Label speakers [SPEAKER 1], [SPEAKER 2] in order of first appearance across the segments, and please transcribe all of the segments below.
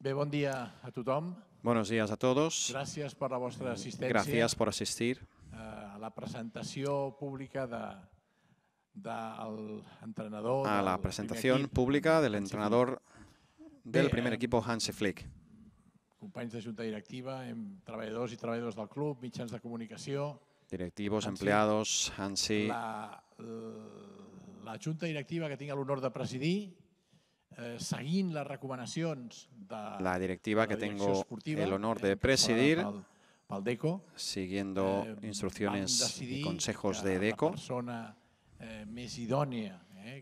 [SPEAKER 1] Bé, bon dia a tothom.
[SPEAKER 2] Buenos días a todos.
[SPEAKER 1] Gràcies per la vostra assistència. Gracias
[SPEAKER 2] por asistir.
[SPEAKER 1] Eh, a la presentació pública de, del entrenador... A la presentación
[SPEAKER 2] pública del entrenador del primer eh, equipo Hansi Flick.
[SPEAKER 1] Companys de junta directiva, hem, treballadors i treballadors del club, mitjans de comunicació...
[SPEAKER 2] Directivos, Hansi, empleados, Hansi...
[SPEAKER 1] La, la junta directiva que tinc l'honor de presidir Eh, seguint les recomanacions de la directiva que tengo el honor de eh, presidir,
[SPEAKER 2] siguiendo eh, instrucciones y consejos de DECO,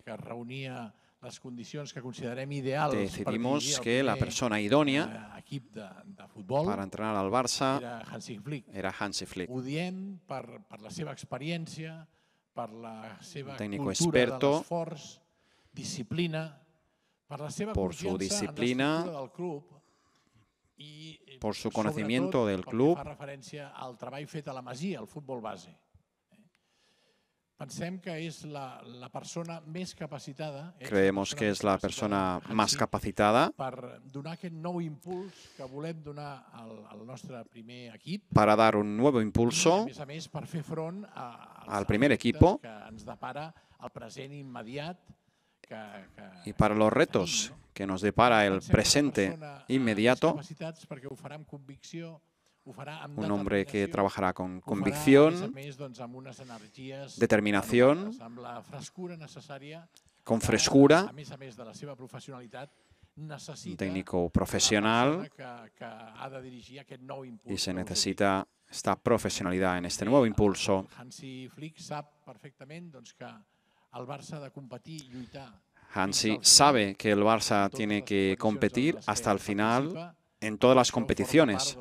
[SPEAKER 1] que reunía les condicions que considerem ideals per que la persona idònia equip de,
[SPEAKER 2] persona idònia per entrenar al Barça era Hansi Flick.
[SPEAKER 1] Ho diem per, per la seva experiència, per la seva Un cultura de l'esforç, disciplina, por su disciplina, del club,
[SPEAKER 2] eh, por su conocimiento del club.
[SPEAKER 1] al treball fet a la Masia, al futbol base. Eh. Pensem que és la, la persona més capacitada... Eh, Creemos que és la persona més capacitada per donar aquest nou impuls que volem donar al, al nostre primer equip.
[SPEAKER 2] Para dar un nou impuls a més
[SPEAKER 1] a més, per fer front a, al primer equip que ens depara el present immediat
[SPEAKER 2] y para los retos que nos depara el presente inmediato.
[SPEAKER 1] Un hombre que trabajará con convicción, doncs, determinación, con frescura, un técnico profesional y se
[SPEAKER 2] necesita esta profesionalidad en este nuevo impulso.
[SPEAKER 1] Doncs, que al Barça de competir i lluitar.
[SPEAKER 2] Hansi sabe que el Barça tiene que competir hasta el final en todas las competiciones,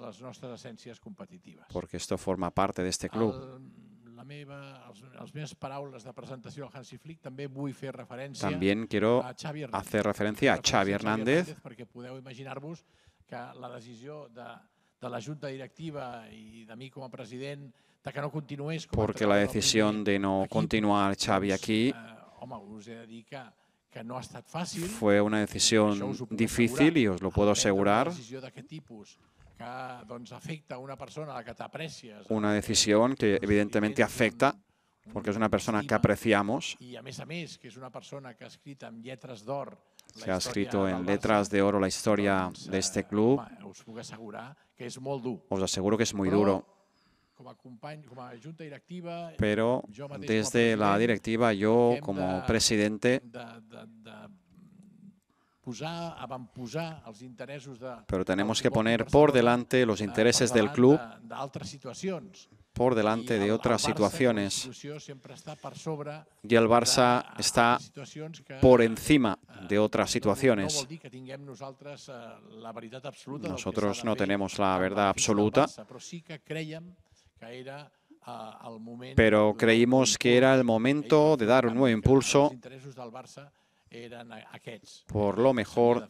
[SPEAKER 2] porque esto forma parte de este club.
[SPEAKER 1] También quiero hacer referencia a Xavi Hernández, podeu imaginar-vos que la decisió de, de la Junta Directiva i de mi com a president porque la decisión
[SPEAKER 2] de no continuar pues, Xavi aquí eh,
[SPEAKER 1] fue una decisión difícil y os lo puedo asegurar. Una
[SPEAKER 2] decisión que evidentemente afecta porque es una persona que apreciamos.
[SPEAKER 1] que ha escrito en letras
[SPEAKER 2] de oro la historia de este eh, club.
[SPEAKER 1] Os aseguro que es muy duro pero desde la directiva yo como presidente
[SPEAKER 2] pero tenemos que poner por delante los eh, intereses del club por delante de otras situaciones y el Barça está por encima eh, de otras situaciones.
[SPEAKER 1] Eh, Nosotros no tenemos la
[SPEAKER 2] verdad absoluta, pero creímos que era el momento de dar un nuevo impulso por lo mejor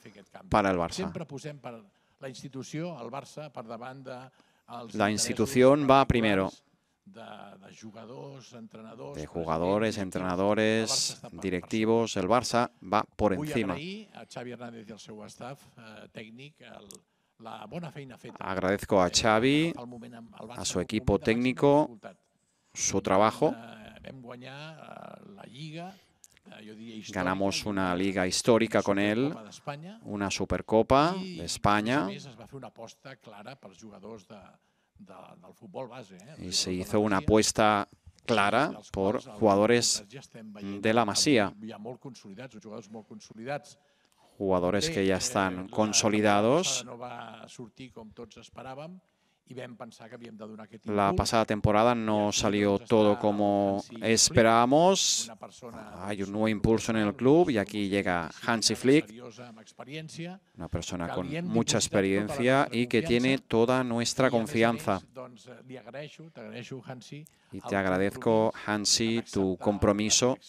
[SPEAKER 2] para el Barça.
[SPEAKER 1] La institución
[SPEAKER 2] va primero
[SPEAKER 1] de jugadores,
[SPEAKER 2] entrenadores, directivos, el Barça va por encima. Agradezco a eh, Xavi, a su equipo técnico, su trabajo.
[SPEAKER 1] Eh, eh, Ganamos
[SPEAKER 2] una liga histórica con él, una Supercopa de España.
[SPEAKER 1] Y se hizo una
[SPEAKER 2] apuesta clara por jugadores de la Masía jugadores que ya están consolidados. La pasada temporada no salió todo como esperábamos. Hay un pues, nuevo impulso en el club y aquí llega Hansi Flick,
[SPEAKER 1] una persona con mucha tota experiencia y que tiene toda nuestra confianza. Y te agradezco,
[SPEAKER 2] Hansi, tu compromiso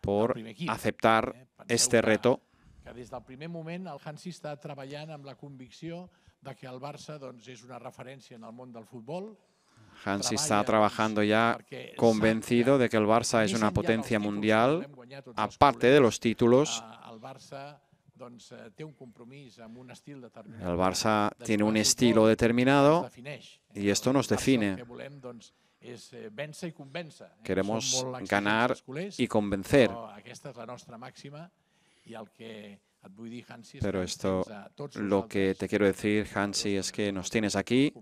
[SPEAKER 1] por aceptar eh? este reto. Que des del primer moment el Hansi està treballant amb la convicció de que el Barça doncs, és una referència en el món del futbol.
[SPEAKER 2] Hansi está doncs trabajando ya convencido de que el Barça es una potencia mundial,
[SPEAKER 1] a aparte de los títulos. Ah, el Barça tiene un estilo determinado y esto nos define. Doncs, Eh, eh? Queremos ganar y convencer. Pero esto, lo
[SPEAKER 2] que te quiero decir, Hansi, es que nos tienes aquí,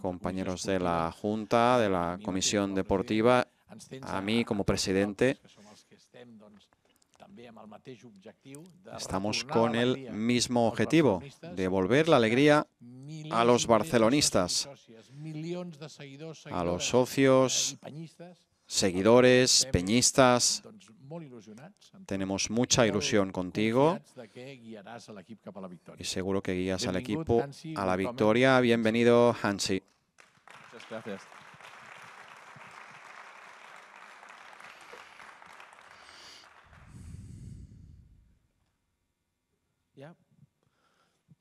[SPEAKER 2] compañeros de la Junta, de la Comisión Deportiva, a mí como presidente, Estamos con el mismo objetivo, devolver la alegría a los barcelonistas, a los socios, seguidores, peñistas. Tenemos mucha ilusión contigo
[SPEAKER 1] y seguro que guías al equipo a la victoria.
[SPEAKER 2] Bienvenido, Hansi. Muchas gracias.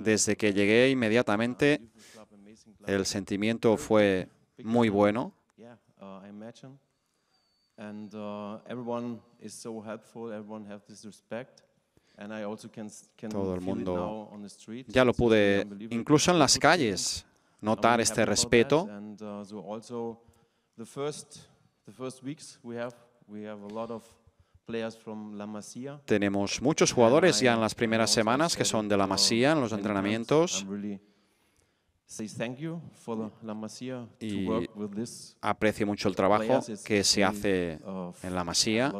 [SPEAKER 2] Desde que llegué inmediatamente, ah, el sentimiento fue muy bueno.
[SPEAKER 3] Todo el mundo, ya lo
[SPEAKER 2] pude, incluso en las calles, notar este respeto. Tenemos muchos jugadores ya en las primeras semanas que son de la Masía en los entrenamientos.
[SPEAKER 3] Y aprecio mucho el trabajo que se hace uh, en la Masía.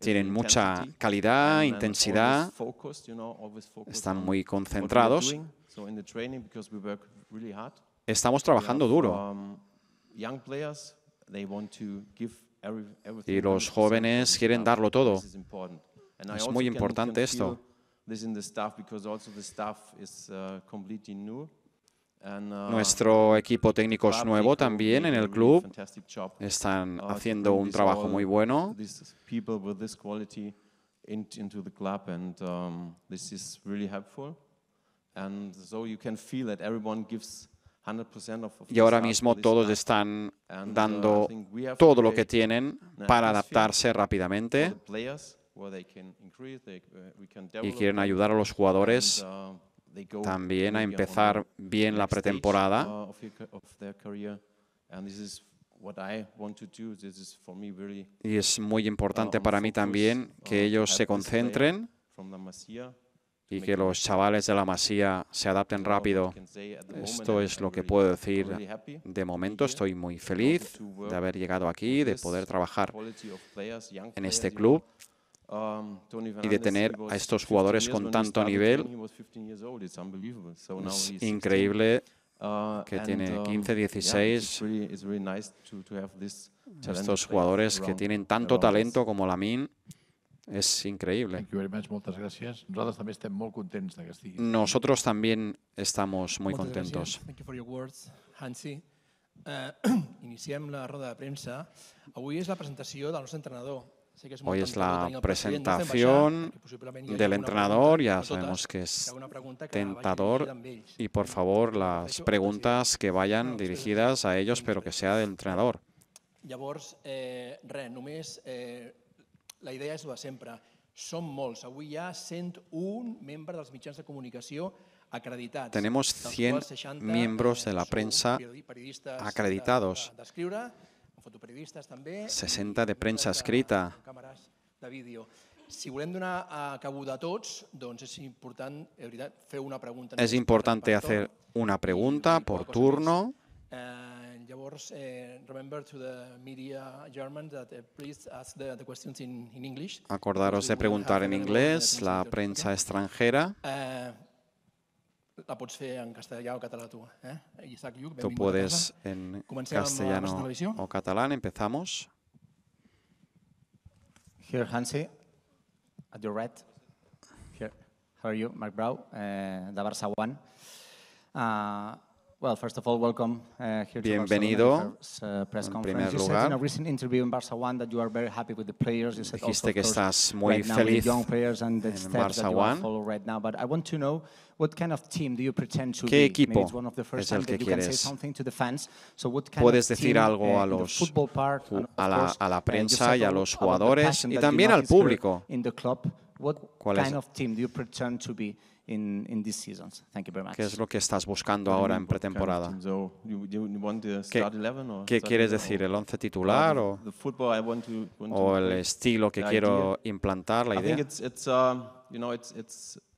[SPEAKER 3] Tienen mucha calidad, intensidad, están muy concentrados
[SPEAKER 2] Estamos trabajando duro.
[SPEAKER 3] Y los jóvenes
[SPEAKER 2] quieren darlo todo. Es muy importante esto.
[SPEAKER 3] Nuestro equipo técnico es nuevo también en el club. Están uh, haciendo un trabajo muy bueno. Y ahora mismo
[SPEAKER 2] todos están uh, dando todo lo que tienen para adaptarse rápidamente
[SPEAKER 3] uh, y quieren
[SPEAKER 2] ayudar a los jugadores uh, también a empezar bien la pretemporada. Y es muy importante para mí también que ellos se concentren y que los chavales de la Masía se adapten rápido. Esto es lo que puedo decir. De momento estoy muy feliz de haber llegado aquí, de poder trabajar
[SPEAKER 3] en este club um, y de tener a estos jugadores con tanto nivel. Es increíble uh, que tiene 15, um, 16, estos jugadores
[SPEAKER 1] que tienen tanto talento
[SPEAKER 2] como Lamin És increíble. Thank
[SPEAKER 1] you very much, muchas gracias. Nosotros también estamos muy contentos de que estés.
[SPEAKER 2] Nosotros también estamos muy Moltes contentos.
[SPEAKER 1] Gràcies. Thank you for your
[SPEAKER 4] words, Hansi. Uh, iniciem la roda de premsa. Avui és la presentació del nostre entrenador, Hoy es la presentación del
[SPEAKER 2] entrenador, ya sabemos que es tentador y por favor las preguntas que vayan ah, dirigidas a ellos pero que sea del entrenador.
[SPEAKER 4] Eh, eh, la idea és la sempre. Som molts. Avui hi ha 101 membres dels mitjans de comunicació acreditats. Tenemos 100 miembros de la prensa acreditados, 60
[SPEAKER 2] de prensa escrita.
[SPEAKER 4] De vídeo. Si volem donar cabuda a tots, doncs és important, de veritat, fer una pregunta. És important hacer
[SPEAKER 2] una pregunta por turno. Eh, course, uh,
[SPEAKER 4] remember to the media German that uh, please ask the, the questions in, in English.
[SPEAKER 2] Acordaros de preguntar en inglés, uh, la prensa extranjera.
[SPEAKER 4] la pots fer en castellà o català tu, eh? Isaac Lluc, tu puedes en castellano
[SPEAKER 2] o català. empezamos.
[SPEAKER 4] Here, Hansi, at your right. Here, how are you? Mark Brau, uh, de Barça One. Uh, Well, first of all, welcome uh, here Bienvenido. Uh, press en primer lugar, dijiste que estás muy feliz en Barça One. but I want to know what kind of team do you pretend to ¿Qué equipo es el que quieres? Puedes decir algo uh, a los a la, a la prensa y a los jugadores y también al público. What kind of team do you pretend to be in, in these seasons? Thank you very much. ¿Qué es
[SPEAKER 2] lo que estás buscando ahora en pretemporada?
[SPEAKER 3] ¿Qué, ¿Qué quieres decir? ¿El 11 titular o, o el estilo que quiero
[SPEAKER 2] implantar, la idea? I think
[SPEAKER 3] it's it's um, it's it's you know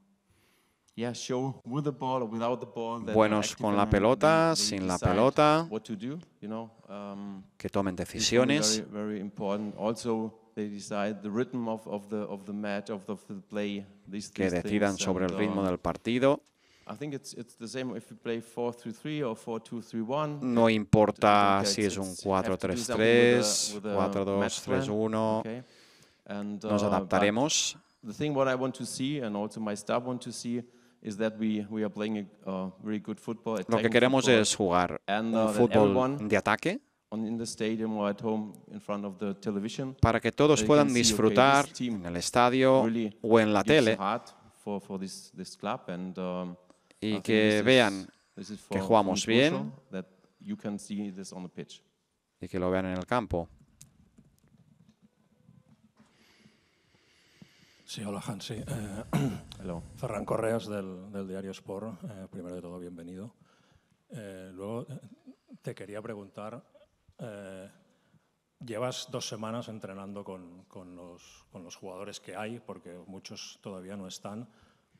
[SPEAKER 3] buenos con la pelota, sin la pelota, um,
[SPEAKER 2] que tomen decisiones.
[SPEAKER 3] Que decidan sobre el ritmo uh, del
[SPEAKER 2] partido.
[SPEAKER 3] No importa si es un 4-3-3, 4-2-3-1, nos uh, adaptaremos. Lo que queremos es jugar un uh, fútbol de ataque para que todos puedan disfrutar en
[SPEAKER 2] el estadio o en la tele um, y que vean que jugamos bien y que lo vean en el campo.
[SPEAKER 4] Sí, hola Hansi. Eh, Ferran Correas del, del diario Sport. Eh, primero de todo, bienvenido. Eh, luego eh, te quería preguntar, llevas dos semanas entrenando con, con, los, con, los, jugadores que hay, porque muchos todavía no están,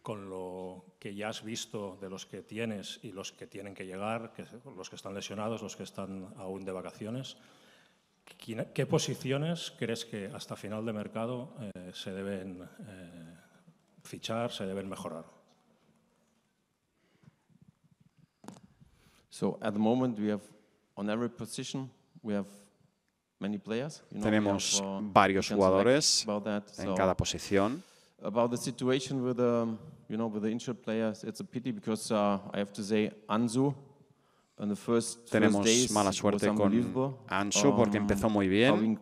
[SPEAKER 4] con lo que ya has visto de los que tienes y los que tienen que llegar, que, los que están lesionados, los que están aún de vacaciones. ¿Qué posiciones crees que hasta final de mercado se deben eh, fichar, se deben mejorar.
[SPEAKER 3] So at the moment we have on every position we have many players. You know, Tenemos have, uh, varios jugadores that, so en cada posición. About the situation with the um, you know with the injured players, it's a pity because uh, I have to say Anzu Tenemos mala suerte con Ansu porque um, empezó muy bien.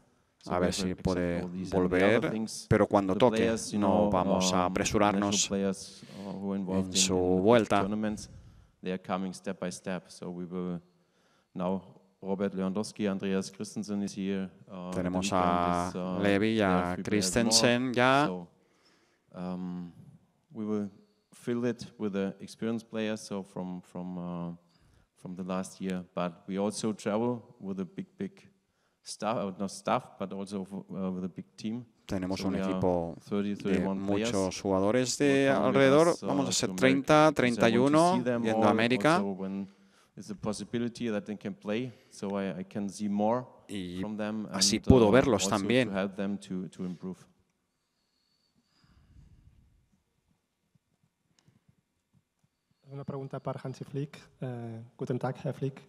[SPEAKER 3] a ver si puede volver, pero cuando toque no vamos a um, apresurarnos uh, en su vuelta. Robert Lewandowski, Andreas Christensen is here. Uh, Tenemos a Levy uh, Levi y a Christensen ya. So, um, we will fill it with the experienced players so from from uh, from the last year, but we also travel with a big big staff, uh, not staff, but also with uh, a big team. Tenemos un equipo de muchos
[SPEAKER 2] jugadores de alrededor, uh, vamos a ser 30, 31 yendo a América.
[SPEAKER 3] Y así pudo uh, verlos también. To, to
[SPEAKER 4] Una pregunta para Hansi Flick. Uh, guten Tag, Herr Flick.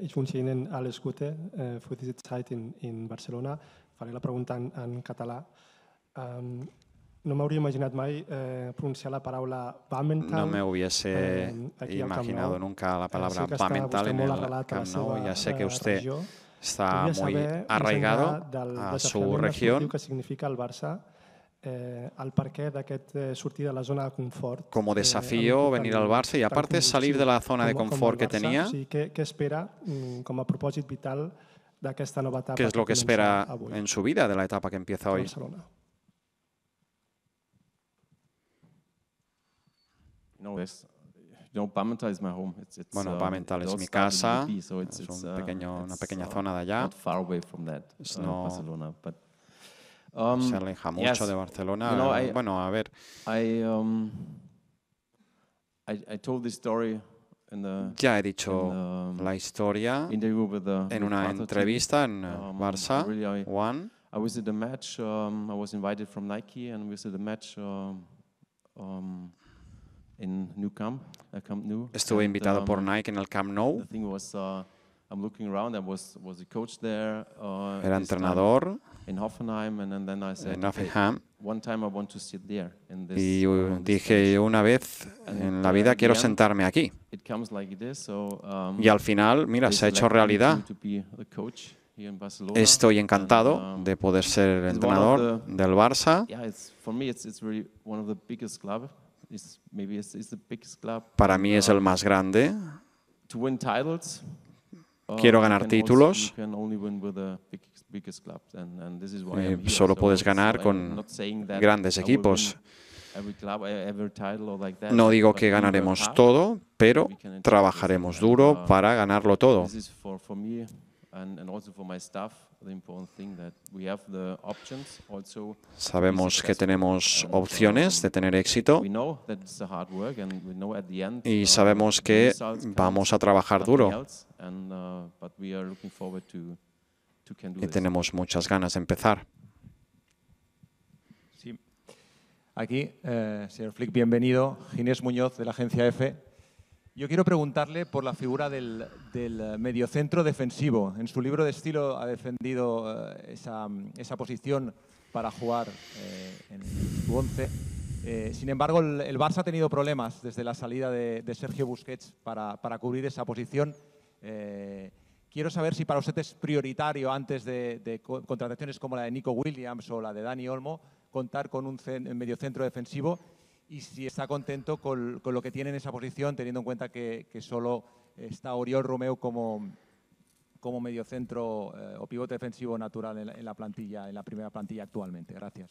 [SPEAKER 4] Ich eh, wünsche Ihnen alles Gute eh, für diese Zeit in, in Barcelona. Faré la pregunta en, en català. Um, no m'hauria imaginat mai eh, pronunciar la paraula Bamental. No me eh, imaginat nunca la eh, paraula sí Bamental en el Camp Nou. Ja sé que vostè està molt arraigado a su regió. Que significa el Barça eh, al perquè d'aquest eh, sortir de la zona de confort. a eh, desafío eh, venir al Barça i, a part, salir de la zona de confort que tenia. O sigui, què, què espera mm, com a propòsit vital d'aquesta nova etapa? Què és el que, que espera avui?
[SPEAKER 2] en su vida de la etapa que empieza hoy? Barcelona.
[SPEAKER 3] No, és... my home. It's, it's, bueno, um, Pamental uh, es mi casa, és es un pequeño, una pequeña uh, zona
[SPEAKER 2] de allá. Not far away from that, uh, no, Barcelona, Um, se aleja mucho yes. de Barcelona. You know, I, bueno, a ver.
[SPEAKER 3] I, um, I, told this story in the,
[SPEAKER 2] ya he dicho in the, um, la
[SPEAKER 3] historia with
[SPEAKER 2] the, en una entrevista team. en uh, um, Barça.
[SPEAKER 3] Um, really One. I was at a match. Um, I was invited from Nike, and we was at a match um, um, in New Camp, uh, Camp Nou. Estuve and, invitado por um, Nike en el Camp Nou. The was, uh, looking around. I was was a coach there. Uh, Era entrenador en Hoffenheim.
[SPEAKER 2] y uh, dije una vez en la uh, vida quiero sentarme aquí.
[SPEAKER 3] Um, y al final, mira, se ha hecho realidad. Estoy
[SPEAKER 2] encantado um, de poder ser entrenador del Barça. Para mí es el um, más grande.
[SPEAKER 3] Quiero ganar títulos. Eh, solo puedes ganar con grandes equipos. E, no digo que ganaremos todo,
[SPEAKER 2] pero trabajaremos duro uh, para ganarlo todo. Sabemos que tenemos uh, opciones de tener éxito
[SPEAKER 3] y uh, sabemos que vamos a trabajar duro. Y tenemos
[SPEAKER 2] muchas ganas de empezar.
[SPEAKER 4] Sí. Aquí, eh, señor Flick, bienvenido. Ginés Muñoz, de la agencia EFE. Yo quiero preguntarle por la figura del, mediocentro defensivo. En su libro de estilo ha defendido eh, esa, posición para jugar eh, en su 11. sin embargo, el, el, Barça ha tenido problemas desde la salida de, Sergio Busquets para, cubrir esa posición. Quiero saber si para usted es prioritario, antes de, contrataciones como la de Nico Williams o la de Dani Olmo, contar con un medio centro defensivo y si está contento con, lo que tiene en esa posición, teniendo en cuenta que, solo está Oriol Romeo como, como centro eh, o pivote defensivo natural en la, plantilla, en la primera plantilla actualmente. Gracias.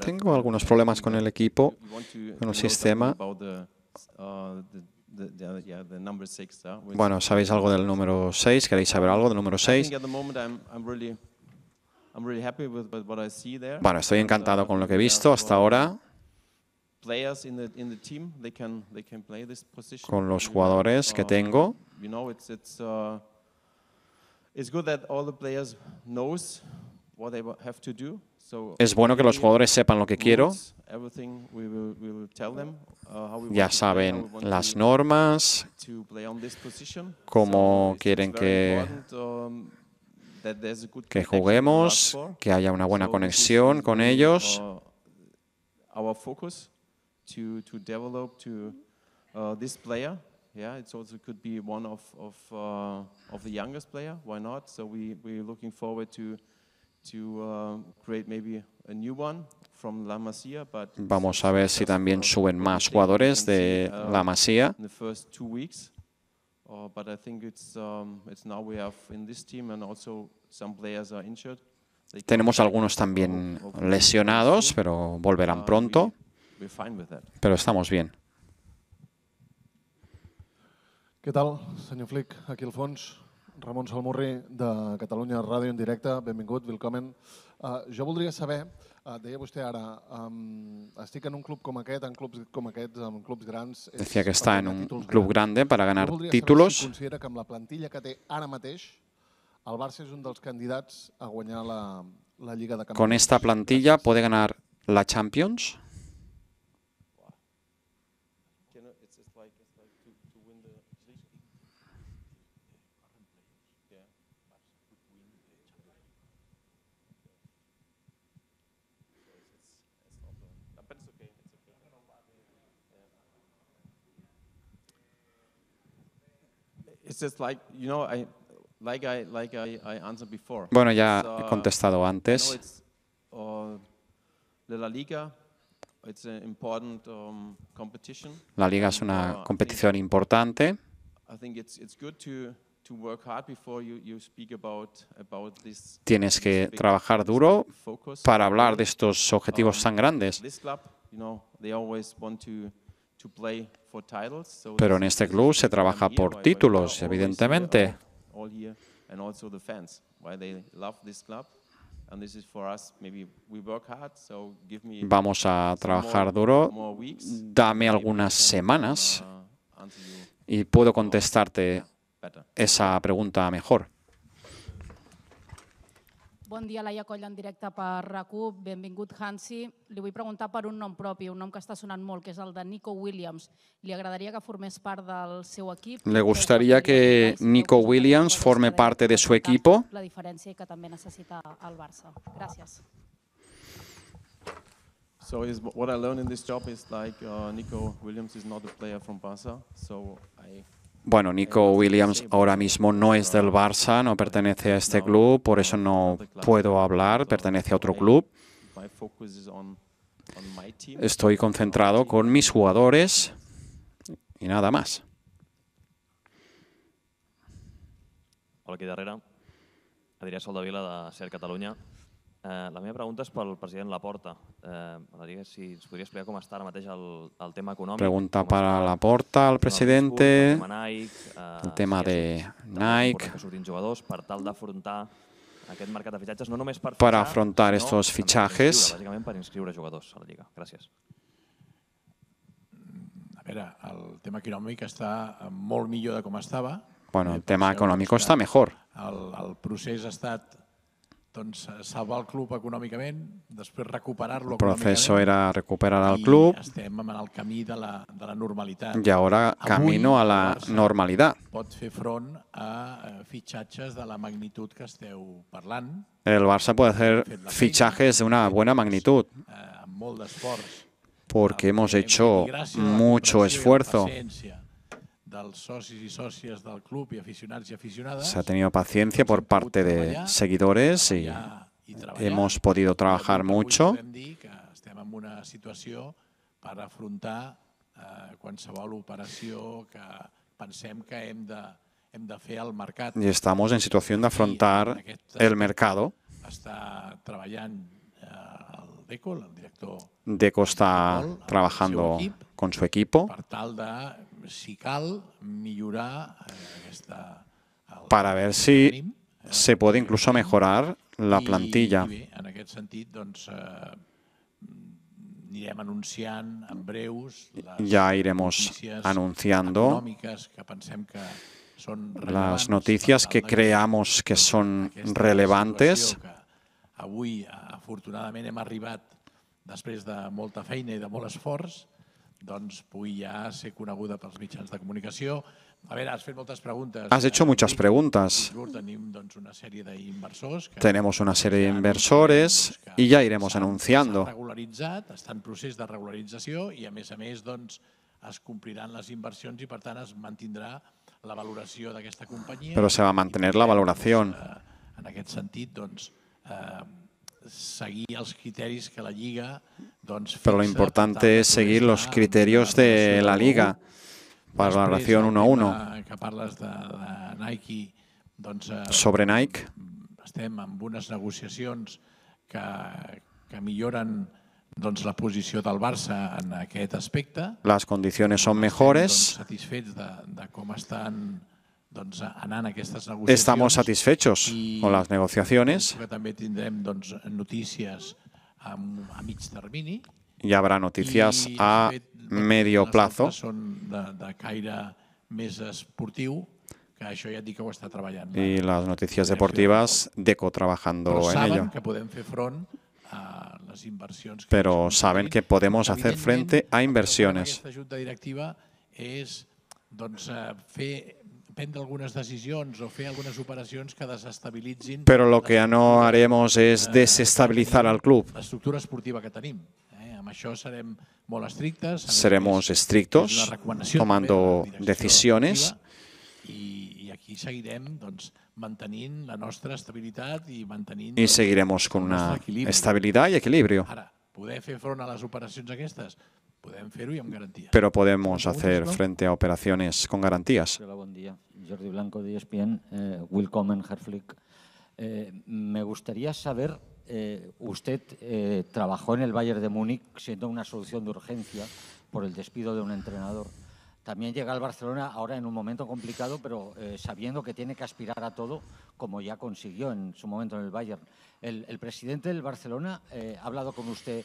[SPEAKER 3] Tengo
[SPEAKER 2] algunos problemas con el equipo, con el sistema. Uh,
[SPEAKER 3] uh, bueno, ¿sabéis
[SPEAKER 2] algo del número 6? ¿Queréis saber algo del número 6? Bueno, estoy encantado con lo que he visto hasta ahora.
[SPEAKER 3] Con los jugadores que uh, tengo. Es bueno que todos los jugadores lo que tienen que hacer. Es bueno que los jugadores sepan lo que quiero. Uh, ya
[SPEAKER 2] saben las normas, cómo quieren que,
[SPEAKER 3] um, que juguemos, que
[SPEAKER 2] haya una buena conexión con ellos.
[SPEAKER 3] Yeah, it also could be one of, of, uh, of the youngest player. Why not? So we, we're looking forward to
[SPEAKER 2] Vamos a ver si también suben más jugadores de La uh, Masía.
[SPEAKER 3] Uh, um,
[SPEAKER 2] Tenemos algunos también lesionados, pero volverán uh, pronto. Pero estamos bien.
[SPEAKER 1] ¿Qué tal, señor Flick? Aquí Alfons. Ramon Salmurri, de Catalunya Ràdio en directe. Benvingut, willkommen. Uh, eh, jo voldria saber, uh, deia vostè ara, um, estic en un club com aquest, en clubs com aquests, en clubs grans... Decía que està en un club
[SPEAKER 2] per a ganar títols. Si
[SPEAKER 1] considera que amb la plantilla que té ara mateix, el Barça és un dels candidats a guanyar la, la Lliga de Campions. Con esta
[SPEAKER 2] plantilla puede ganar la Champions.
[SPEAKER 3] Bueno, ya he uh, contestado antes. Uh, um, La
[SPEAKER 2] liga es una uh, competición importante. Tienes que trabajar duro para hablar de estos objetivos um, tan grandes. Pero en este club se trabaja por títulos, evidentemente.
[SPEAKER 3] Vamos a trabajar duro. Dame
[SPEAKER 2] algunas semanas uh, y puedo contestarte esa pregunta mejor. Bon dia, Laia Coll, en directe per RAC1. Benvingut, Hansi. Li vull preguntar per un nom propi, un nom que està sonant molt, que és el de Nico Williams.
[SPEAKER 4] Li agradaria que formés part del seu equip? Li gustaría
[SPEAKER 2] que Nico Williams forme parte de su equipo.
[SPEAKER 4] La diferència que també necessita el Barça. Gràcies.
[SPEAKER 3] So is, what I learned in this job is like uh, Nico Williams is not a player from Barca, so I
[SPEAKER 2] Bueno, Nico Williams ahora mismo no es del Barça, no pertenece a este club, por eso no puedo hablar, pertenece a otro club. Estoy concentrado con mis jugadores y nada más.
[SPEAKER 4] Hola, Soldavila, de Ser Eh, la meva pregunta és pel president Laporta. Eh, M'agradaria si ens podria explicar com està ara mateix el, el tema econòmic. Pregunta per a Laporta, el president. El tema eh, el
[SPEAKER 2] tema de Nike. Que
[SPEAKER 4] surtin jugadors per tal d'afrontar aquest mercat de fitxatges, no només per... Per afrontar aquests fitxatges.
[SPEAKER 1] Bàsicament per inscriure jugadors a la Lliga. Gràcies. Mm, a veure, el tema econòmic està molt millor de com estava.
[SPEAKER 2] Bueno, eh, el tema econòmic està millor.
[SPEAKER 1] El, el procés ha estat doncs, eh, salvar el club econòmicament, després recuperar-lo econòmicament. El proceso era
[SPEAKER 2] recuperar el club.
[SPEAKER 1] estem en el camí de la, de la normalitat. I ara camino a la normalitat. Pot fer front a eh, fitxatges de la magnitud que esteu parlant.
[SPEAKER 2] El Barça pot fer fichajes de una buena magnitud. Eh,
[SPEAKER 1] amb molt d'esforç.
[SPEAKER 2] Porque hemos hecho mucho esfuerzo.
[SPEAKER 1] Paciencia dels socis i sòcies del club i aficionats i aficionades. S'ha
[SPEAKER 2] tenido paciència per part de seguidores y hemos podido trabajar mucho.
[SPEAKER 1] Estem en una situació per afrontar eh, qualsevol operació que pensem que hem de hem de fer al mercat. I estem en situació d'afrontar el mercat. Està treballant eh, el Deco, el director...
[SPEAKER 2] Deco està treballant amb el seu equip.
[SPEAKER 1] Per tal de si cal millorar eh, aquesta...
[SPEAKER 2] Per a veure si eh, se pot incluso mejorar la plantilla. I bé,
[SPEAKER 1] en aquest sentit, doncs, eh, anirem anunciant en breus les ja iremos anunciando econòmiques que pensem que són les
[SPEAKER 2] notícies que creamos que són relevantes.
[SPEAKER 1] avui, afortunadament, hem arribat després de molta feina i de molt esforç, doncs, pugui ja ser coneguda pels mitjans de comunicació. A ver, has, fet moltes preguntes. has hecho eh? muchas preguntas. Doncs,
[SPEAKER 2] Tenemos una sèrie de i ja ya iremos anunciando.
[SPEAKER 1] Està en procés de regularització i, a més a més, doncs, es compliran les inversions i, per tant, es mantindrà la valoració d'aquesta companyia. Però se va
[SPEAKER 2] mantenir la valoració. Doncs,
[SPEAKER 1] eh, en aquest sentit, doncs, eh, seguir els criteris que la Lliga... doncs, Però lo important és
[SPEAKER 2] seguir los criteris de la Lliga per la relació 1-1.
[SPEAKER 1] Que parles de, de Nike, doncs, eh, sobre Nike. Estem amb unes negociacions que, que milloren doncs, la posició del Barça en aquest aspecte.
[SPEAKER 2] Les condicions són millores. Estem, doncs,
[SPEAKER 1] satisfets de, de com estan doncs, Estamos satisfechos con las negociaciones. Y
[SPEAKER 2] habrá noticias a medio plazo. Y las noticias deportivas, DECO trabajando en ello. Pero saben que podemos hacer frente a inversiones
[SPEAKER 1] prendre algunes decisions o fer algunes operacions que desestabilitzin...
[SPEAKER 2] Però lo que no farem és eh, desestabilitzar al club.
[SPEAKER 1] La estructura esportiva que tenim. Eh? Amb això serem molt estrictes. Seremos estrictos, tomando
[SPEAKER 2] decisiones.
[SPEAKER 1] I I aquí seguirem doncs, mantenint la nostra estabilitat i mantenint... I doncs, seguiremos con una estabilidad y equilibrio. Ara, poder fer front a les operacions aquestes
[SPEAKER 2] Pero podemos hacer frente a operaciones con garantías.
[SPEAKER 1] Buen día. Jordi Blanco de ESPN, eh,
[SPEAKER 4] Willkommen, Herflick. Eh, me gustaría saber, eh, usted trabajó en el Bayern de Múnich siendo una solución de urgencia por el despido de un entrenador. También llega al Barcelona ahora en un momento complicado, pero sabiendo que tiene que aspirar a todo, como ya consiguió en su momento en el Bayern. El, el presidente del Barcelona ha hablado con usted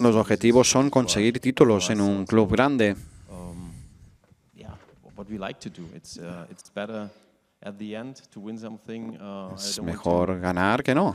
[SPEAKER 2] Los objetivos son conseguir títulos en un club grande.
[SPEAKER 3] Es mejor ganar que no.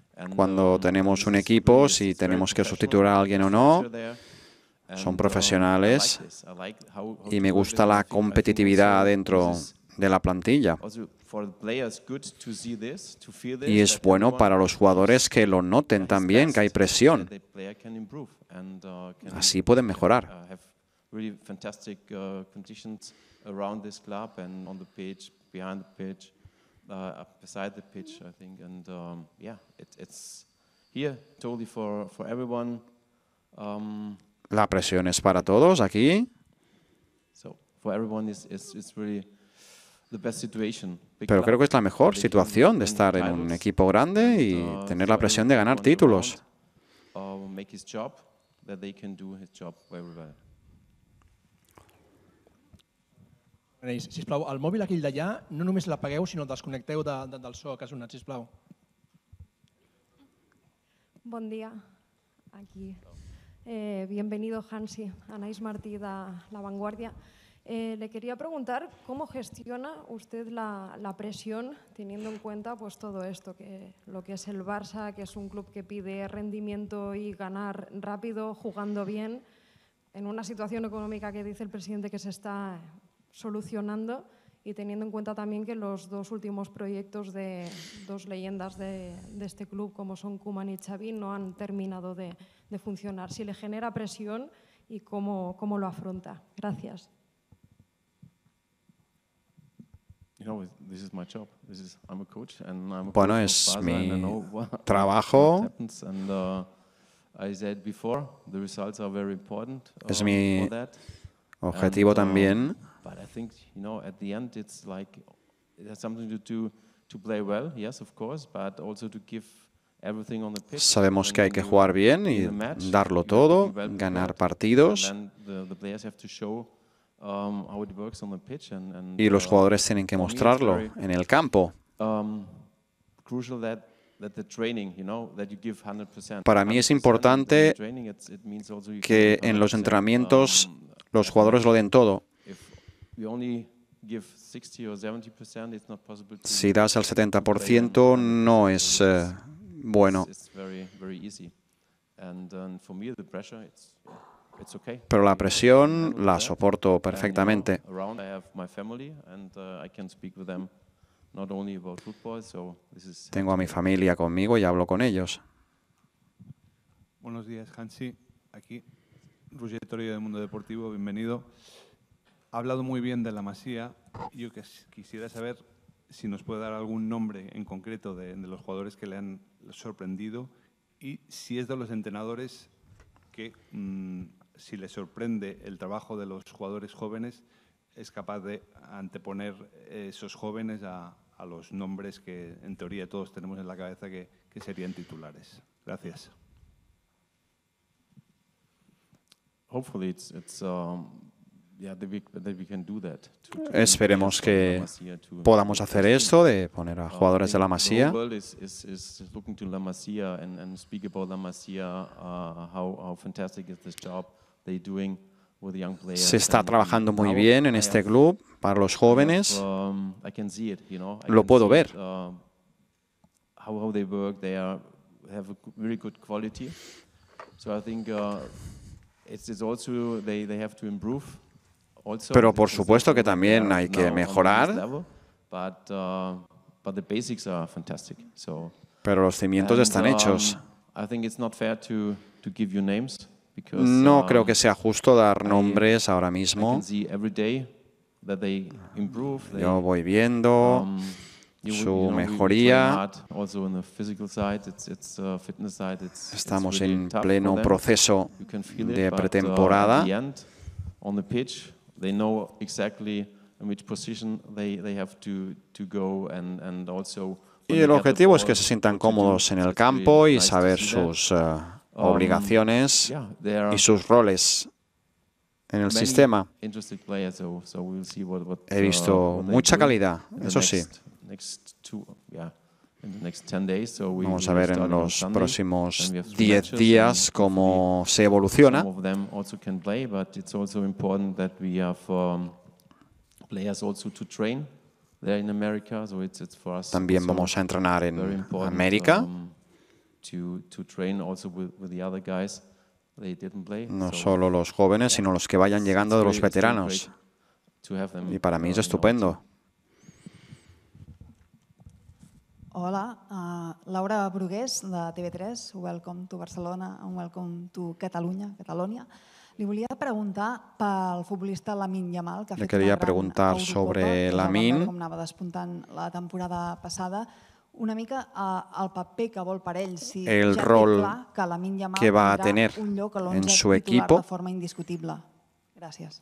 [SPEAKER 2] Cuando tenemos un equipo, si tenemos que sustituir a alguien o no, son profesionales y me gusta la competitividad dentro de la plantilla.
[SPEAKER 3] Y es bueno para los
[SPEAKER 2] jugadores que lo noten también, que hay presión. Así pueden mejorar
[SPEAKER 3] uh, beside the pitch, I think. And um, yeah, it, it's here totally for, for everyone. Um,
[SPEAKER 2] La presión es para todos aquí.
[SPEAKER 3] So for everyone is it's, it's really the best situation.
[SPEAKER 2] Pero creo que es la mejor situación de estar en un equipo grande y uh, tener la presión de ganar títulos.
[SPEAKER 4] Em si plau, el mòbil aquell d'allà no me l'apagueu, sinó sino desconnecteu de, de, del so que ha Aquí. Eh, bienvenido, Hansi. Anaís Martí de La Vanguardia. Eh, le quería preguntar cómo gestiona usted la, presión teniendo en cuenta pues, todo esto, que lo que es el Barça, que es un club que pide rendimiento y ganar rápido, jugando bien, en una situación económica que dice el presidente que se está solucionando y teniendo en cuenta también que los dos últimos proyectos de dos leyendas de, este club, como son Kuman y Xavi, no han terminado de, de, funcionar. Si le genera presión y cómo, cómo lo afronta. Gracias.
[SPEAKER 3] Bueno, es mi trabajo. Uh, es uh, mi Objetivo también.
[SPEAKER 2] Sabemos que hay que jugar bien y darlo todo, ganar partidos. Um, y los uh, jugadores tienen que mostrarlo en el campo.
[SPEAKER 3] Para mí es importante que en los entrenamientos
[SPEAKER 2] um, los jugadores lo den todo,
[SPEAKER 3] si das al 70%
[SPEAKER 2] no es bueno. Pero la presión la soporto uh, perfectamente. Uh, Tengo a mi familia conmigo y hablo con ellos. Buenos días, Hansi. Aquí Roger Torillo de Mundo Deportivo, bienvenido. Ha hablado muy bien de la Masía. Yo quisiera saber si nos puede dar algún nombre en concreto de, los jugadores que le han sorprendido y si es de los entrenadores que, mm, si le sorprende el trabajo de los jugadores jóvenes, es capaz de anteponer esos jóvenes a, los nombres que en teoría todos tenemos en la cabeza que, que serían titulares. Gracias. Esperemos que podamos hacer esto de poner a um, jugadores de la Masía.
[SPEAKER 3] Se está trabajando muy bien en este
[SPEAKER 2] club para los jóvenes.
[SPEAKER 3] Lo puedo ver. Pero por supuesto que también hay que mejorar. Uh,
[SPEAKER 2] Pero los cimientos están hechos.
[SPEAKER 3] No creo que sea justo
[SPEAKER 2] dar nombres ahora mismo. Yo voy viendo. Um, su mejoría.
[SPEAKER 3] Estamos en pleno proceso de uh, pretemporada. Y el objetivo es que se
[SPEAKER 2] sientan cómodos en el campo y saber sus uh, um, obligaciones y sus roles en el sistema.
[SPEAKER 3] He uh, visto mucha calidad, eso sí. Vamos a ver en los próximos 10 días
[SPEAKER 2] cómo se evoluciona.
[SPEAKER 3] Um, También vamos a entrenar en América. No solo
[SPEAKER 2] los jóvenes, sino los que vayan llegando de los veteranos. Y para mí es estupendo.
[SPEAKER 4] Hola, uh, Laura Brugués, de TV3. Welcome to Barcelona and welcome to Catalunya, Catalonia. Li volia preguntar pel futbolista Lamin Yamal. Que ha fet jo preguntar Europa, sobre Lamin. Com anava despuntant la temporada passada una mica al eh, el paper que vol per ell, si el ja rol que, que, la que va tenir un lloc a en su equipo de forma indiscutible. Gràcies.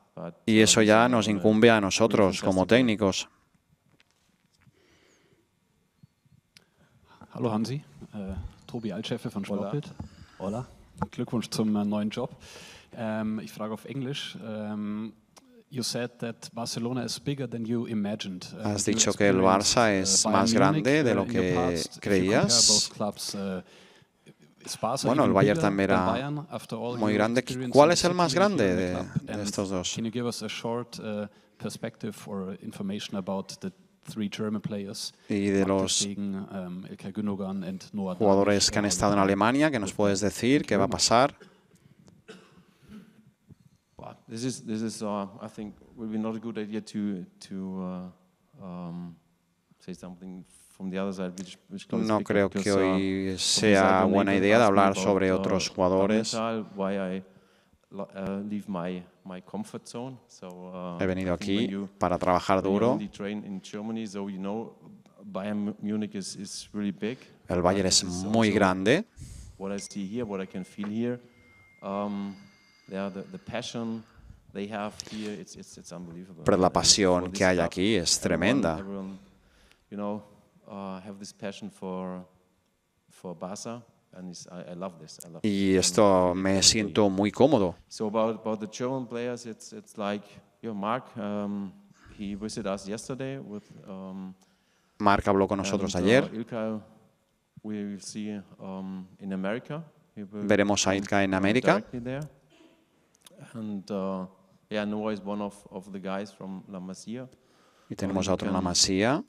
[SPEAKER 2] Y eso ya nos incumbe a nosotros como técnicos. Hallo Hansi, uh, Tobi Altscheffe von Sportbild. Hola. Glückwunsch zum äh, neuen Job. Um, ich frage auf Englisch. Um,
[SPEAKER 1] You said that Barcelona is bigger than you imagined. Äh, Has dicho que el Barça es más grande de lo que creías bueno, el Bayern también era muy grande.
[SPEAKER 2] ¿Cuál es el más grande de, estos dos? y de los
[SPEAKER 3] um, jugadores que han estado en Alemania,
[SPEAKER 2] ¿qué nos puedes decir qué va a pasar.
[SPEAKER 3] This is this is uh, I think would be not a good idea to to uh, um, say something no creo que hoy sea buena idea de hablar sobre uh, otros jugadores. Uh, uh, He venido aquí para trabajar duro. El Bayern es muy grande. Pero la pasión que hay aquí es tremenda. Uh, have this this. passion for and I I love Y
[SPEAKER 2] esto me siento muy cómodo. Mark habló con nosotros uh, ayer.
[SPEAKER 3] Um, Veremos a Ilka en América. And uh, yeah, Noah is one of, of the guys from La Masia. y tenemos a otro en la masía.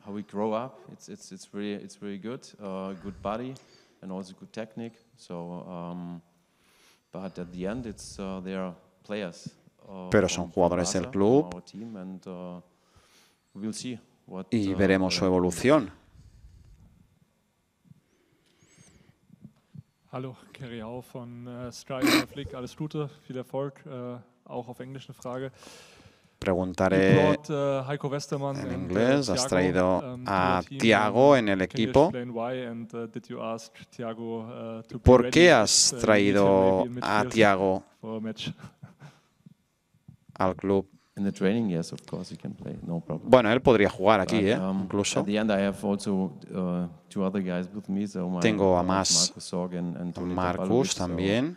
[SPEAKER 3] Pero son jugadores del club uh, y uh, veremos su
[SPEAKER 2] evolución.
[SPEAKER 1] Hallo, Kerry Hau von äh, Striker Flick, alles Gute, viel Erfolg, äh, auch auf Englisch eine Frage.
[SPEAKER 2] preguntaré
[SPEAKER 1] uh, en uh, inglés. Has traído
[SPEAKER 2] um, a Tiago um, en el equipo. Uh,
[SPEAKER 1] ¿Por qué has traído a Tiago
[SPEAKER 2] al
[SPEAKER 3] club? Bueno, él podría jugar aquí, ¿eh? um, incluso. Tengo a más Marcus también.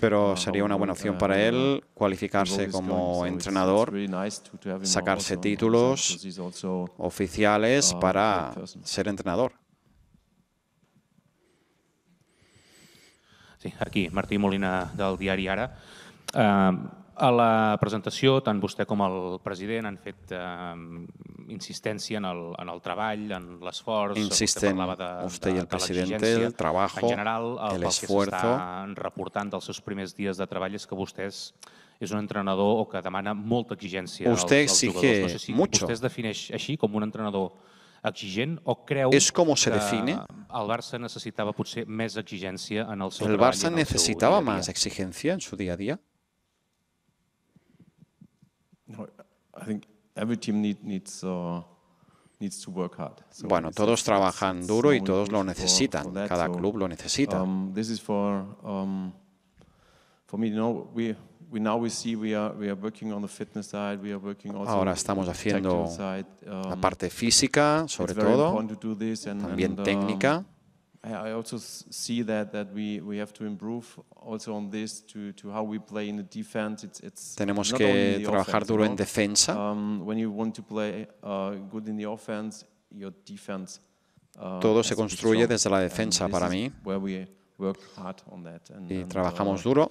[SPEAKER 2] pero sería una buena opción para él cualificarse como entrenador, sacarse títulos oficiales uh, para ser entrenador. aquí, Martín Molina del diari um, A la presentació, tant vostè com el president han fet eh, insistència en el, en el treball, en l'esforç. Insisten, vostè, de, usted de, y el president, el trabajo, en general, el, el esfuerzo. El que s'està reportant dels seus primers dies de treball és que vostè és un entrenador o que demana molta exigència Usted als, als jugadors. No sé si mucho. vostè es defineix així, com un entrenador exigent o creu es como se define?
[SPEAKER 4] que el Barça necessitava potser més exigència en el seu el treball? El Barça necessitava més
[SPEAKER 2] exigència en su dia a dia?
[SPEAKER 3] Bueno, todos trabajan duro y todos lo necesitan. Cada club lo necesita. Ahora estamos haciendo la um,
[SPEAKER 2] parte física, sobre todo, también uh, técnica.
[SPEAKER 3] I also see that that we we have to improve also on this to to how we play in the defense. It's it's tenemos que trabajar offense, duro en defensa. Um, when you want to play uh, good in the offense, your defense. Uh, Todo se construye desde la defensa para mí. Where we work hard on that. And, y and, trabajamos uh, duro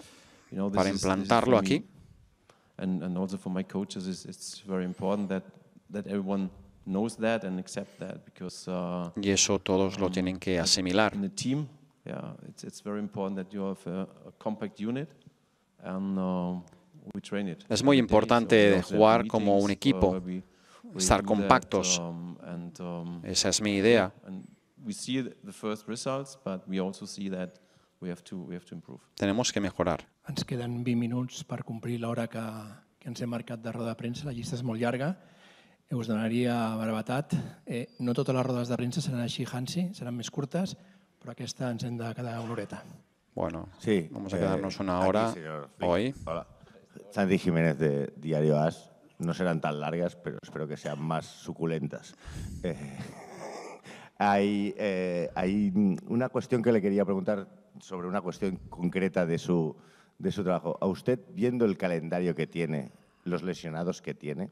[SPEAKER 3] para implantarlo aquí. And, also for my coaches, it's very important that that everyone Uh, y eso todos lo um, tienen que
[SPEAKER 2] asimilar. Es muy importante jugar como un uh, equipo, estar compactos. Um, um, Esa es mi idea. Tenemos que mejorar.
[SPEAKER 4] Ens quedan 20 minutos para cumplir la hora que han hem marcado de rueda de prensa, La llista es muy larga us donaria barbatat. Eh, no todas las rodas de premsa serán así, Hansi, serán más cortas, pero aquí están, hem de quedar
[SPEAKER 1] Bueno, sí, vamos a quedarnos eh, una hora hoy. Hola. Santi Jiménez de Diario As. No serán tan largas, pero
[SPEAKER 4] espero que sean más suculentas. Eh, hay, eh, hay una cuestión que le quería preguntar sobre una cuestión concreta de su, de su
[SPEAKER 1] trabajo. A usted, viendo el calendario que tiene, los lesionados que tiene,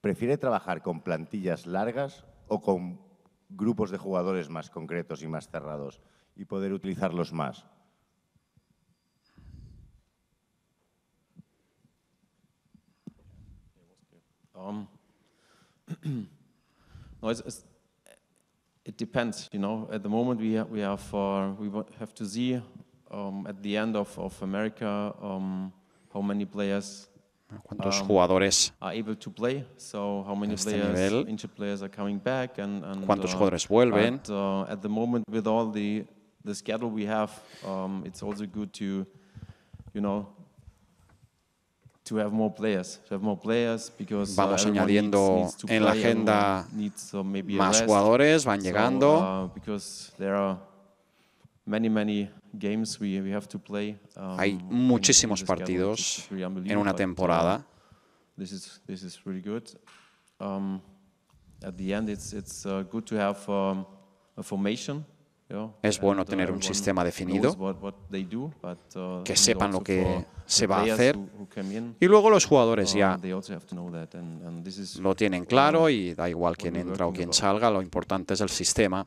[SPEAKER 1] ¿Prefiere trabajar con plantillas largas o con grupos de jugadores más concretos y más cerrados y poder utilizarlos más?
[SPEAKER 3] Um, no, it depends, you know. At the moment, we have, we have for we have to see um, at the end of of America um, how many players cuántos um, jugadores a este nivel, cuántos uh, jugadores vuelven. Vamos añadiendo en la agenda uh, más jugadores, van llegando. Uh, hay muchísimos partidos en una temporada. Es bueno tener un sistema definido, uh, que sepan lo que se va a hacer y
[SPEAKER 2] luego los jugadores uh, ya lo tienen claro y da igual quién entra o quién salga, lo importante es el sistema.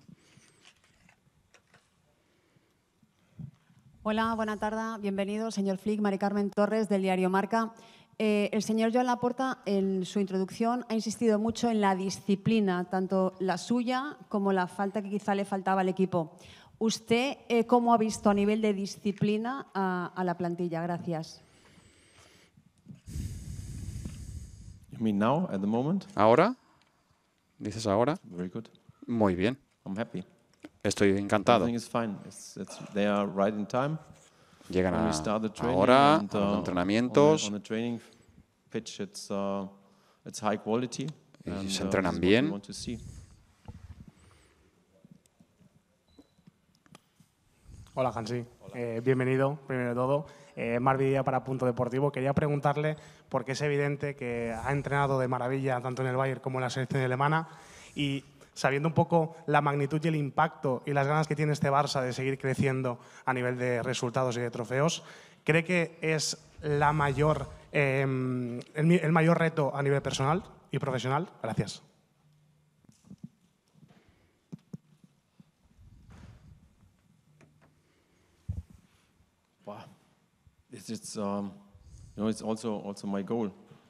[SPEAKER 4] Hola, buena tarde. Bienvenido, señor Flick, Mari Carmen Torres, del diario Marca. Eh, el señor Joan Laporta, en su introducción, ha insistido mucho en la disciplina, tanto la suya como la falta que quizá le faltaba al equipo. ¿Usted eh, cómo ha visto a nivel de disciplina a, la plantilla? Gracias.
[SPEAKER 2] You mean now, at the moment? ¿Ahora? ¿Dices ahora? Muy bien. I'm happy. Estoy encantado.
[SPEAKER 3] Llegan a, ahora los entrenamientos. Y
[SPEAKER 4] se uh, entrenan bien. Hola, Hansi. Eh, bienvenido, primero de todo. Eh, para Punto Deportivo. Quería preguntarle, porque es evidente que ha entrenado de maravilla tanto en el Bayern como en la selección alemana, y sabiendo un poco la magnitud y el impacto y las ganas que tiene este Barça de seguir creciendo a nivel de resultados y de trofeos, ¿cree que
[SPEAKER 1] es la mayor, em, el, mayor reto a nivel personal y profesional? Gracias.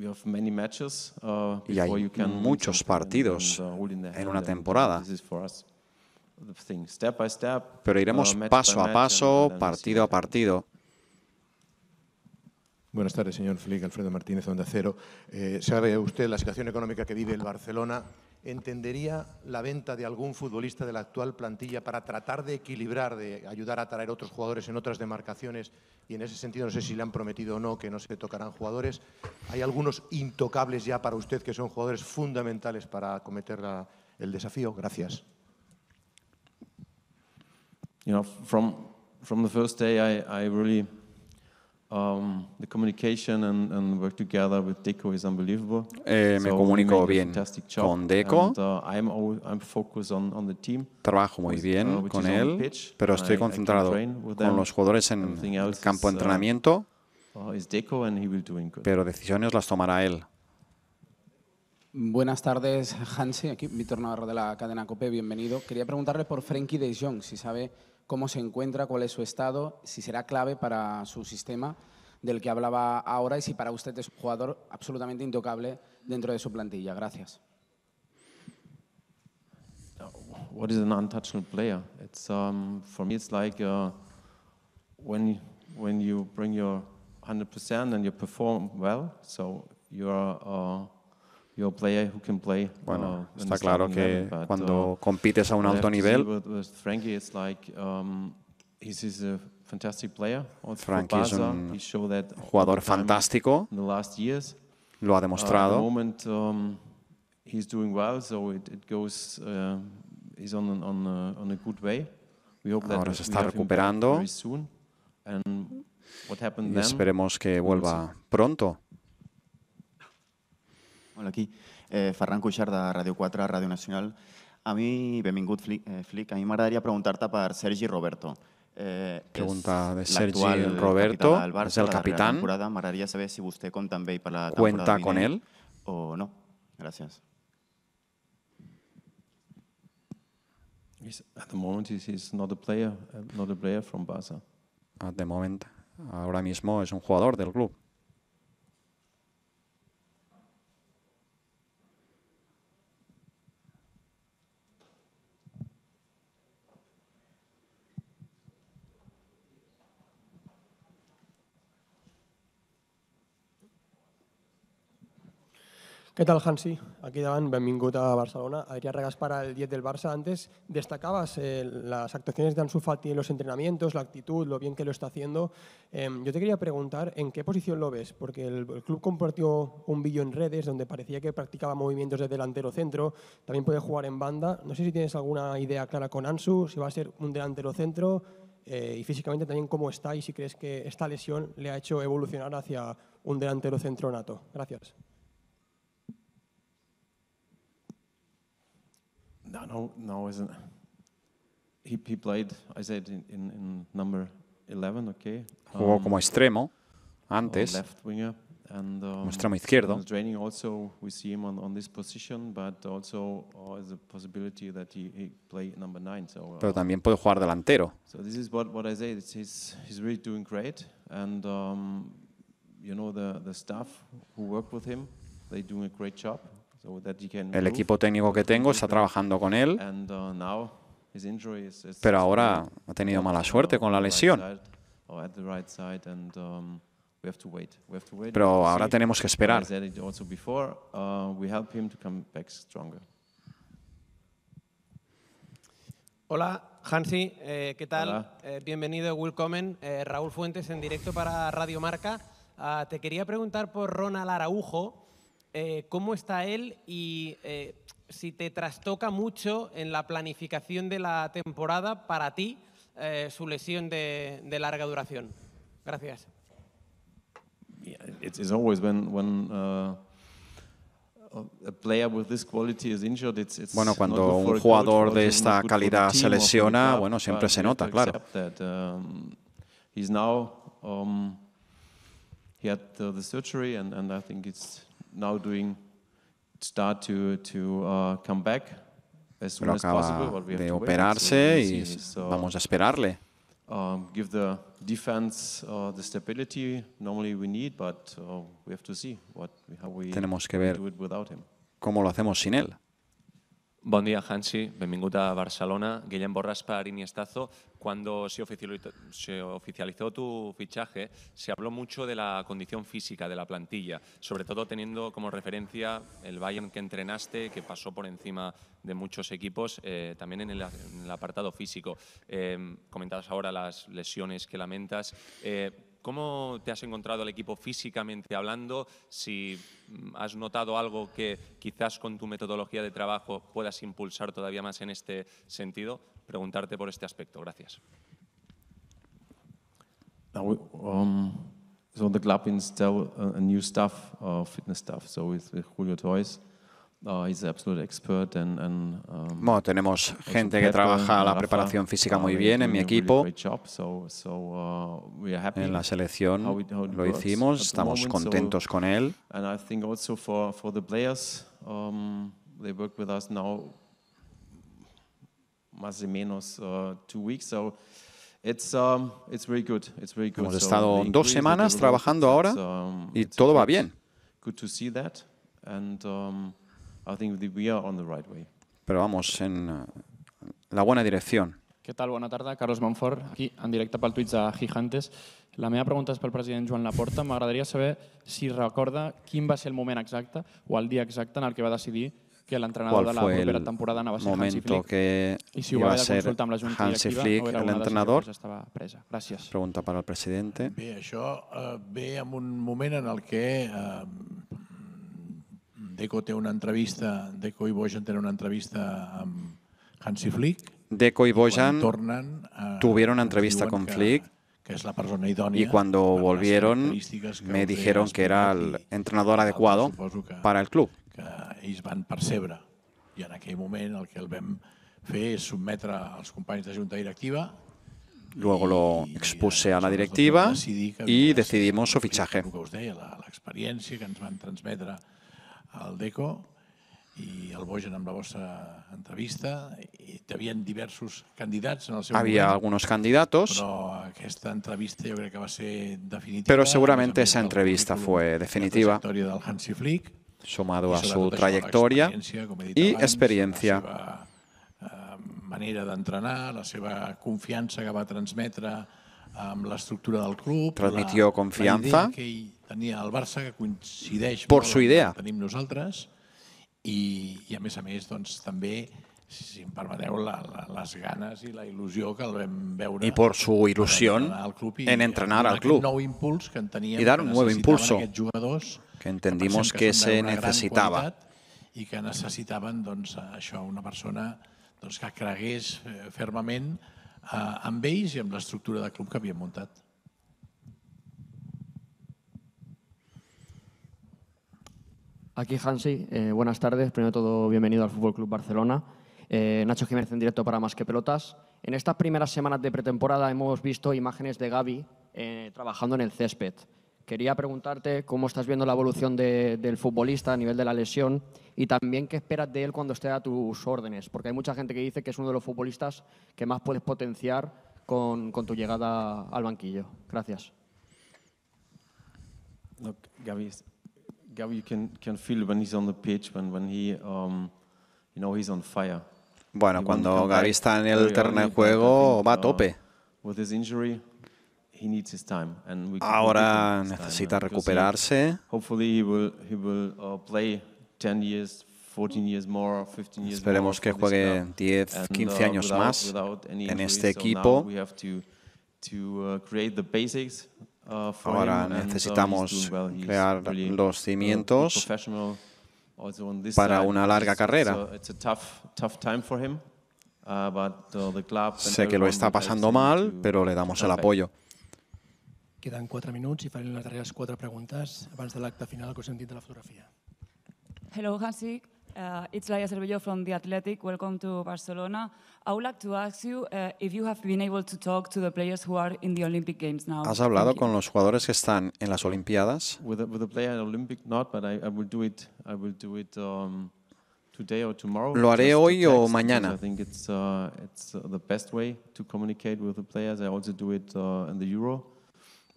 [SPEAKER 3] Uh, y hay muchos partidos uh, en una temporada. Pero iremos uh, paso a paso,
[SPEAKER 2] partido a partido.
[SPEAKER 1] Buenas tardes, señor Flick. Alfredo Martínez, Onda Cero. Eh, ¿Sabe usted la situación económica que vive el Barcelona entendería la venta de algún futbolista de la actual plantilla para tratar de equilibrar, de ayudar a traer otros jugadores en otras demarcaciones y en ese sentido no sé si le han prometido o no que no se tocarán jugadores. Hay algunos intocables ya para usted que son jugadores fundamentales para acometer el desafío. Gracias.
[SPEAKER 3] You know, from, from the first day I, I really me comunico bien con Deco. Trabajo muy bien uh, con él, pero estoy concentrado con
[SPEAKER 2] los jugadores en el campo de uh, entrenamiento. Uh, pero decisiones las tomará él.
[SPEAKER 4] Buenas tardes, Hansi. Aquí Víctor Navarro de la cadena COPE, bienvenido. Quería preguntarle por Frenkie de Jong, si sabe cómo se encuentra, cuál es su estado, si será clave para su sistema del que hablaba ahora y si para usted es un jugador absolutamente intocable dentro de su plantilla. Gracias. What
[SPEAKER 3] is an untouchable player? It's um, for me, it's like uh, when when you bring your 100% and you perform well, so are. Uh, bueno, oh, está claro que cuando uh, compites a un alto nivel, Frankie um, es un jugador fantástico, lo ha demostrado. Ahora se está recuperando y esperemos
[SPEAKER 2] que vuelva pronto. Hola aquí, eh, Ferran Cuixart de Radio 4, Radio Nacional. A mí, benvingut, eh, Flick. a mí me preguntar preguntarte per Sergi Roberto. Eh, Pregunta de Sergi Roberto, del Barça, el capitán. M'agradaria saber si vostè compta amb per la temporada Cuenta con él. o no. Gracias.
[SPEAKER 3] at the moment, he is not a player, uh, not a player from Barça.
[SPEAKER 2] At ah, the moment, ahora mismo es un jugador del club.
[SPEAKER 4] ¿Qué tal, Hansi? Aquí davant, benvingut a Barcelona. Adrià Regas para el 10 del Barça. Antes destacabas eh, las actuaciones de Ansu Fati en los entrenamientos, la actitud, lo bien que lo está haciendo. Em, yo te quería preguntar en qué posición lo ves, porque el, club compartió un vídeo en redes donde parecía que practicaba movimientos de delantero centro, también puede jugar en banda. No sé si tienes alguna idea clara con Ansu, si va a ser un delantero centro eh, y físicamente también cómo está y si crees que esta lesión le ha hecho evolucionar hacia un delantero centro nato. Gracias.
[SPEAKER 3] No, no, no, isn't. He, he played, I said, in, in, in number 11, okay. Um, Jugó como extremo
[SPEAKER 2] antes. Left
[SPEAKER 3] winger. And, um, extremo izquierdo. Training also we see him on, on this position, but also uh, is a possibility that he, he play number nine. So, uh, Pero también puede jugar delantero. So this is what, what I say. It's, he's, he's really doing great, and um, you know the the staff who work with him, they doing a great job. El equipo
[SPEAKER 2] técnico que tengo está trabajando con él,
[SPEAKER 3] uh, pero ahora
[SPEAKER 2] ha tenido mala suerte con la lesión.
[SPEAKER 3] Um, pero ahora tenemos que esperar. Uh,
[SPEAKER 4] Hola, Hansi, eh, ¿qué tal? Eh, bienvenido, Willkommen. Eh, Raúl Fuentes en directo para Radio Marca. Ah, te quería preguntar por Ronald Araujo. Eh, cómo está él y eh, si te trastoca mucho en la planificación de la temporada para ti eh, su lesión de, larga duración. Gracias.
[SPEAKER 3] Uh, bueno, cuando un jugador de esta calidad se lesiona, bueno, siempre se nota, claro now doing start to to uh, come back as soon as possible. But we have de to operarse wait. So y vamos a esperarle. Um, give the defense uh, the stability normally we need, but uh, we have to see what
[SPEAKER 4] how
[SPEAKER 2] we Tenemos que ver do it without him. cómo lo hacemos sin él.
[SPEAKER 4] Buen día, Hansi. Bienvenido a Barcelona. Guillem Borras para Iniestazo. Cuando se oficializó, tu fichaje, se habló mucho de la condición física de la plantilla, sobre todo teniendo como referencia el Bayern que entrenaste, que pasó por encima de muchos equipos, eh, también en el, apartado físico. Eh, comentabas ahora las lesiones que lamentas. Eh, ¿Cómo te has encontrado el equipo físicamente hablando? Si mm, has notado algo que quizás con tu metodología de trabajo puedas impulsar todavía más en este sentido, preguntarte por este aspecto. Gracias.
[SPEAKER 3] Um, club uh, new uh, fitness staff, So Julio Toys. Oh, um, bueno, tenemos gente que trabaja la preparación física uh, muy bien en mi equipo. Uh, en la selección lo hicimos, estamos contentos con él. Hemos estado dos semanas trabajando ahora
[SPEAKER 2] um, y todo va bien.
[SPEAKER 3] Um, I think that we are on the right way.
[SPEAKER 2] Pero vamos en eh, la buena dirección.
[SPEAKER 4] Què tal? Bona tarda. Carlos Manfort, aquí, en directe pel Twitch de Gigantes. La meva pregunta és pel president Joan Laporta. M'agradaria saber si recorda quin va ser el moment exacte o el dia exacte en el que va decidir que l'entrenador de la propera temporada anava a ser Hansi
[SPEAKER 2] Flick. Que I si ho va haver de consultar amb la Junta Hansi Flick, o era una decisió que
[SPEAKER 1] estava presa.
[SPEAKER 4] Gràcies.
[SPEAKER 2] Pregunta per al president.
[SPEAKER 1] Bé, això eh, ve en un moment en el que eh, Deco té una entrevista, Deco i Bojan tenen una entrevista amb Hansi Flick. Deco i Bojan tornen, a, eh, tuvieron una entrevista con Flick
[SPEAKER 2] que es la persona idónea y cuando volvieron me dijeron que era el entrenador adecuado que, para el club. Que
[SPEAKER 1] ells van percebre i en aquell moment el que el vam fer és sotmetre als companys de Junta Directiva
[SPEAKER 2] Luego lo expuse a la directiva y decidimos su fichaje.
[SPEAKER 1] La que ens van transmetre al DECO i el Bogen amb la vostra entrevista i hi havia diversos candidats en el seu Havia moment, alguns candidats. Però aquesta entrevista jo crec que va ser definitiva. Però segurament
[SPEAKER 2] aquesta entrevista fue definitiva. La del Hansi Flick, sumado a su trayectoria y experiència. experiencia. La seva
[SPEAKER 1] eh, manera d'entrenar, la seva confiança que va transmetre amb l'estructura del club. Transmitió la, La idea que ell tenia el Barça, que coincideix Por su idea. que tenim nosaltres, i, i a més a més doncs, també si em permeteu, la, la, les ganes i la il·lusió que el vam veure. i per su entrenar al club en entrenar al club. Nou impuls que en teníem, i dar un nou impulso jugadors,
[SPEAKER 2] que entendimos que, que se necessitava
[SPEAKER 1] I que necessitaven doncs, això una persona doncs, que cregués eh, fermament eh, amb ells i amb l'estructura de club que havíem muntat.
[SPEAKER 4] Aquí Hansi, eh, buenas tardes. Primero todo, bienvenido al Fútbol Club Barcelona. Eh, Nacho Jiménez en directo para Más que Pelotas. En estas primeras semanas de pretemporada hemos visto imágenes de Gaby eh, trabajando en el césped. Quería preguntarte cómo estás viendo la evolución del futbolista a nivel de la lesión y también qué esperas de él cuando esté a tus órdenes, porque hay mucha gente que dice que es uno de los futbolistas que más puedes potenciar con, tu llegada al banquillo. Gracias.
[SPEAKER 3] Gabby, you can, feel when he's on the pitch, when, when um, he's on fire. Bueno, cuando Gabi está en el terreno de juego, va a tope. Ahora necesita recuperarse. Esperemos que juegue 10, 15 uh, años más en este equipo. Uh, Ahora uh, necesitamos crear
[SPEAKER 2] los cimientos
[SPEAKER 3] para una larga carrera.
[SPEAKER 4] Sé que lo está pasando
[SPEAKER 2] mal, pero le damos el apoyo.
[SPEAKER 4] Quedan cuatro minutos y farem las darreres 4 preguntas abans de acta final que us de la fotografía
[SPEAKER 1] Hello, Hansi. Uh, it's Laia Cervello from The Athletic. Welcome to
[SPEAKER 3] Barcelona. I would like to ask you uh, if you have been able to talk to the players who are in the Olympic Games now. ¿Has hablado Thank con you.
[SPEAKER 2] los jugadores que están en las Olimpiadas?
[SPEAKER 3] With the, with the player at Olympic, not, but I, I will do it. I will do it. Um, today or tomorrow, Lo haré hoy to o mañana. I think it's uh, it's uh, the best way to communicate with the players. I also do it uh, in the Euro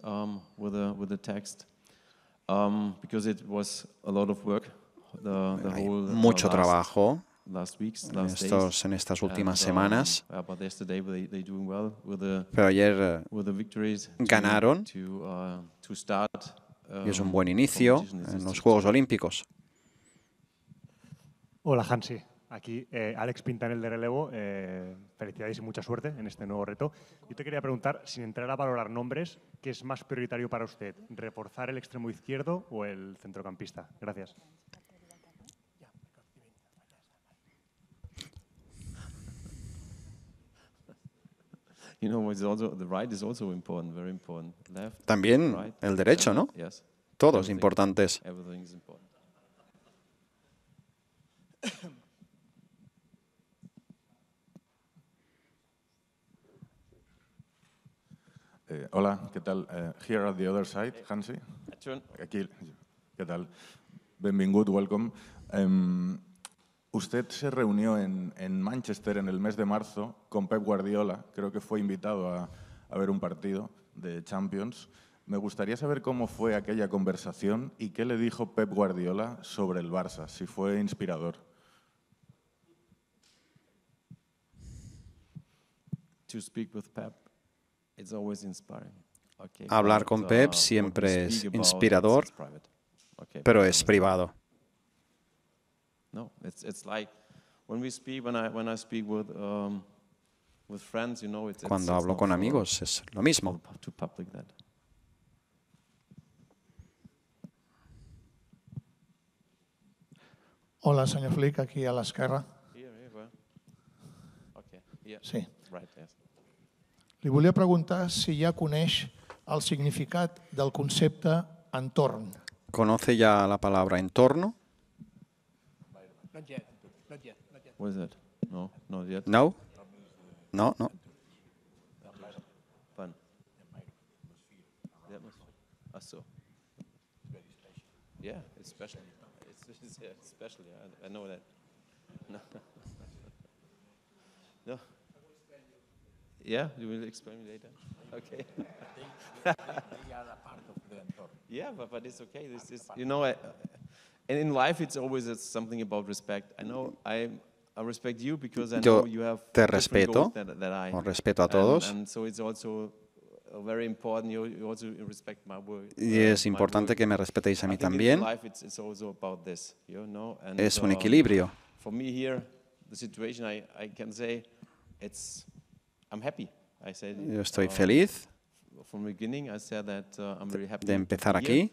[SPEAKER 3] um, with a with a text um, because it was a lot of work mucho trabajo en, estas últimas uh, semanas, uh, pero ayer uh, ganaron
[SPEAKER 2] y es un um, buen inicio en los Juegos Olímpicos.
[SPEAKER 4] Hola Hansi, aquí eh, Alex Pintanel de Relevo. Eh, felicidades y mucha suerte en este nuevo reto. Yo te quería preguntar, sin entrar a valorar nombres, ¿qué es más prioritario para usted? ¿Reforzar el extremo izquierdo o el centrocampista? Gracias.
[SPEAKER 3] También
[SPEAKER 2] el derecho, ¿no? Todos importantes.
[SPEAKER 1] Eh, hola, ¿qué tal? Eh, here at the other side, Hansi. Aquí, ¿qué tal? Bienvenido, welcome. Em, Usted se reunió en, Manchester en el mes de marzo con Pep Guardiola, creo que fue invitado a, a, ver un partido de Champions. Me gustaría saber cómo fue aquella conversación y qué le dijo Pep Guardiola sobre el Barça, si fue inspirador.
[SPEAKER 3] Hablar con Pep uh, siempre es inspirador,
[SPEAKER 2] pero es privado.
[SPEAKER 3] No, it's it's like when we speak when I when I speak with um, with friends, you know, it's, Cuando hablo con amigos es lo
[SPEAKER 2] mismo. To
[SPEAKER 1] public that. Hola, señor Flick, aquí a l'esquerra.
[SPEAKER 4] Okay. Sí. Right, yes.
[SPEAKER 1] Li volia preguntar si ja coneix el significat del concepte entorn.
[SPEAKER 2] ¿Conoce ja la paraula entorno?
[SPEAKER 1] Not yet. Not yet.
[SPEAKER 2] What is that? No, not yet. No? No, no. Fun.
[SPEAKER 3] Ah, so. Yeah, it's special. It's, it's yeah, special, yeah. I, I know that. No. no. Yeah, you will explain me later. Okay. Yeah, but, but it's okay. This is, you know, I, And in life it's always it's something about respect. I know mm-hmm. I I respect you because I know you have te respeto, that, that I, con respeto a todos. And, and so it's also very important you, you also respect my work, y uh, es importante que me respetéis a mí también. Life it's, it's also about this, you know? and, es un uh, equilibrio. Uh, for me here, the situation I, I can say it's I'm happy. I said, Yo estoy uh, feliz. From beginning I said that, uh, I'm very happy de empezar aquí.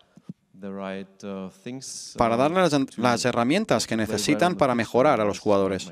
[SPEAKER 3] Uh, para uh, darle las, las
[SPEAKER 2] herramientas que necesitan para mejorar a los jugadores.